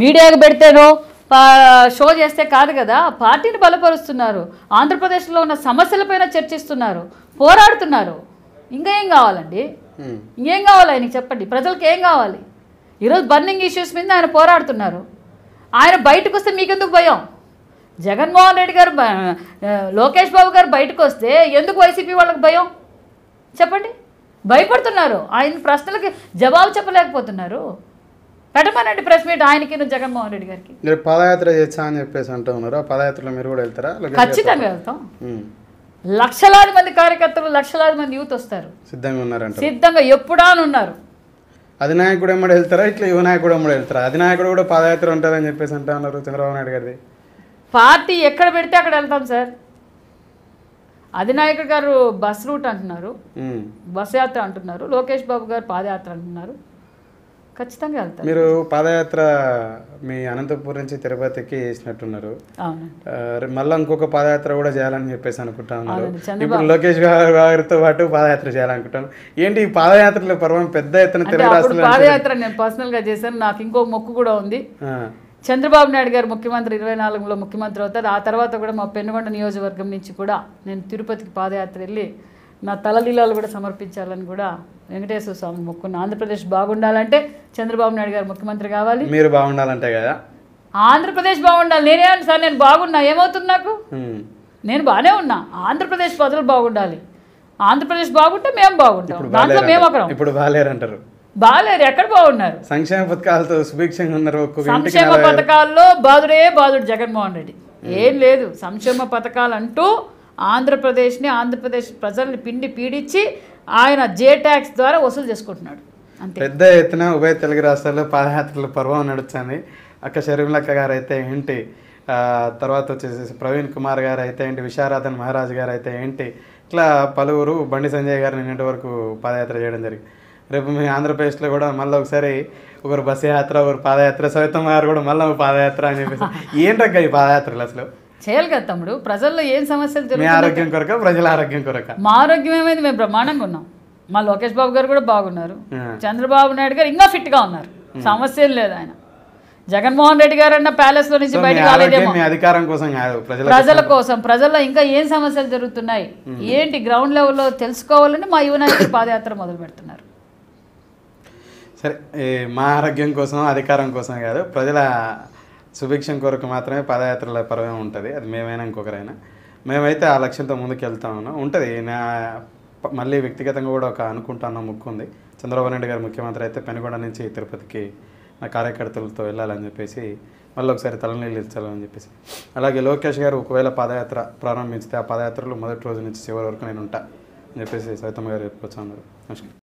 మీడియాకు పెడితేనో షో చేస్తే కాదు కదా పార్టీని బలపరుస్తున్నారు ఆంధ్రప్రదేశ్లో ఉన్న సమస్యలపైన చర్చిస్తున్నారు పోరాడుతున్నారు ఇంకా ఏం కావాలండి ఇంకేం కావాలి ఆయనకి చెప్పండి ప్రజలకు ఏం కావాలి ఈరోజు బర్నింగ్ ఇష్యూస్ మీద ఆయన పోరాడుతున్నారు ఆయన బయటకు వస్తే మీకెందుకు భయం జగన్మోహన్ రెడ్డి గారు లోకేష్ బాబు గారు బయటకు వస్తే ఎందుకు వైసీపీ వాళ్ళకి భయం చెప్పండి భయపడుతున్నారు ఆయన ప్రశ్నలకి జవాబు చెప్పలేకపోతున్నారు పెట్టమనండి ప్రెస్ మీట్ ఆయనకి జగన్మోహన్ రెడ్డి గారికి మీరు పాదయాత్ర చేస్తా అని చెప్పేసి అంటూ ఉన్నారు ఆ పాదయాత్రలో మీరు కూడా వెళ్తారా ఖచ్చితంగా వెళ్తాం లక్షలాది మంది కార్యకర్తలు లక్షలాది మంది యూత్ వస్తారు సిద్ధంగా ఉన్నారు సిద్ధంగా ఎప్పుడా ఉన్నారు అధినాయకుడు ఎమ్మడి వెళ్తారా ఇట్లా యువనాయకుడు ఎమ్మడి వెళ్తారా అధినాయకుడు కూడా పాదయాత్ర ఉంటుందని చెప్పేసి అంటా ఉన్నారు చంద్రబాబు నాయుడు గారిది పార్టీ ఎక్కడ పెడితే అక్కడ వెళ్తాం సార్ అధినాయకుడు గారు బస్ రూట్ అంటున్నారు బస్ యాత్ర అంటున్నారు లోకేష్ బాబు గారు పాదయాత్ర అంటున్నారు ఖచ్చితంగా వెళ్తారు మీరు పాదయాత్ర మీ అనంతపురం నుంచి తిరుపతికి చేసినట్టున్నారు మళ్ళీ ఇంకొక పాదయాత్ర కూడా చేయాలని చెప్పేసి అనుకుంటున్నాను ఇప్పుడు లోకేష్ గారితో పాటు పాదయాత్ర చేయాలనుకుంటాను ఏంటి ఈ పాదయాత్రలో పర్వం పెద్ద ఎత్తున పాదయాత్ర నేను పర్సనల్ గా చేశాను నాకు ఇంకో మొక్కు కూడా ఉంది చంద్రబాబు నాయుడు గారు ముఖ్యమంత్రి ఇరవై నాలుగులో ముఖ్యమంత్రి అవుతారు ఆ తర్వాత కూడా మా పెన్నుగొండ నియోజకవర్గం నుంచి కూడా నేను తిరుపతికి పాదయాత్ర వెళ్ళి నా తలలీలాలు కూడా సమర్పించాలని కూడా వెంకటేశ్వర స్వామి మొక్కున్న ఆంధ్రప్రదేశ్ బాగుండాలంటే చంద్రబాబు నాయుడు గారు ముఖ్యమంత్రి కావాలి మీరు బాగుండాలంటే కదా ఆంధ్రప్రదేశ్ బాగుండాలి నేనే సార్ నేను బాగున్నా ఏమవుతుంది నాకు నేను బాగానే ఉన్నా ఆంధ్రప్రదేశ్ ప్రజలు బాగుండాలి ఆంధ్రప్రదేశ్ బాగుంటే మేము బాగుంటాం దాంట్లో మేము అక్కడ ఇప్పుడు బాగాలేరంటారు బాగాలేరు ఎక్కడ బాగున్నారు సంక్షేమ పథకాలతో సంక్షేమ పథకాల్లో బాదుడే బాదుడు జగన్మోహన్ రెడ్డి ఏం లేదు సంక్షేమ పథకాలు అంటూ ఆంధ్రప్రదేశ్ని ఆంధ్రప్రదేశ్ ప్రజల్ని పిండి పీడించి ఆయన జే ట్యాక్స్ ద్వారా వసూలు చేసుకుంటున్నాడు పెద్ద ఎత్తున ఉభయ తెలుగు రాష్ట్రాల్లో పాదయాత్రలు పర్వం నడుస్తుంది అక్క షరీంలక్క గారు అయితే ఏంటి తర్వాత వచ్చేసి ప్రవీణ్ కుమార్ గారు అయితే ఏంటి విశారాధన్ మహారాజ్ గారు అయితే ఏంటి ఇట్లా పలువురు బండి సంజయ్ గారు నిన్నటి వరకు పాదయాత్ర చేయడం జరిగింది రేపు మీ ఆంధ్రప్రదేశ్లో కూడా మళ్ళీ ఒకసారి ఒకరు బస్సు యాత్ర ఒకరు పాదయాత్ర సవితం గారు కూడా మళ్ళీ పాదయాత్ర అని చెప్పేసి ఏంటక్క ఈ పాదయాత్రలు అసలు చేయాలి కదా తమ్ముడు ప్రజల్లో ఏం సమస్యలు ఆరోగ్యం కొరక ప్రజల ఆరోగ్యం కొరక మా ఆరోగ్యం ఏమైంది మేము బ్రహ్మాండంగా ఉన్నాం మా లోకేష్ బాబు గారు కూడా బాగున్నారు చంద్రబాబు నాయుడు గారు ఇంకా ఫిట్గా ఉన్నారు సమస్య ఏం లేదు ఆయన జగన్మోహన్ రెడ్డి గారు అన్న ప్యాలెస్ లో నుంచి బయటకు అధికారం కోసం ప్రజల కోసం ప్రజల్లో ఇంకా ఏం సమస్యలు జరుగుతున్నాయి ఏంటి గ్రౌండ్ లెవెల్లో తెలుసుకోవాలని మా యువనాయకుడు పాదయాత్ర మొదలు పెడుతున్నారు సరే మా ఆరోగ్యం కోసం అధికారం కోసం కాదు ప్రజల సుభిక్షం కొరకు మాత్రమే పాదయాత్రల పరమే ఉంటుంది అది మేమైనా ఇంకొకరైనా మేమైతే ఆ లక్ష్యంతో ముందుకు వెళ్తా ఉన్నాం ఉంటుంది నా మళ్ళీ వ్యక్తిగతంగా కూడా ఒక అనుకుంటాను ముక్కు ఉంది చంద్రబాబు నాయుడు గారు ముఖ్యమంత్రి అయితే పెనుగొండ నుంచి తిరుపతికి నా కార్యకర్తలతో వెళ్ళాలని చెప్పేసి మళ్ళీ ఒకసారి తలనీళ్ళు ఇచ్చాలని చెప్పేసి అలాగే లోకేష్ గారు ఒకవేళ పాదయాత్ర ప్రారంభించితే ఆ పాదయాత్రలో మొదటి రోజు నుంచి చివరి వరకు నేను ఉంటా అని చెప్పేసి సైతమ్మ గారు చెప్పుకొచ్చాను నమస్కారం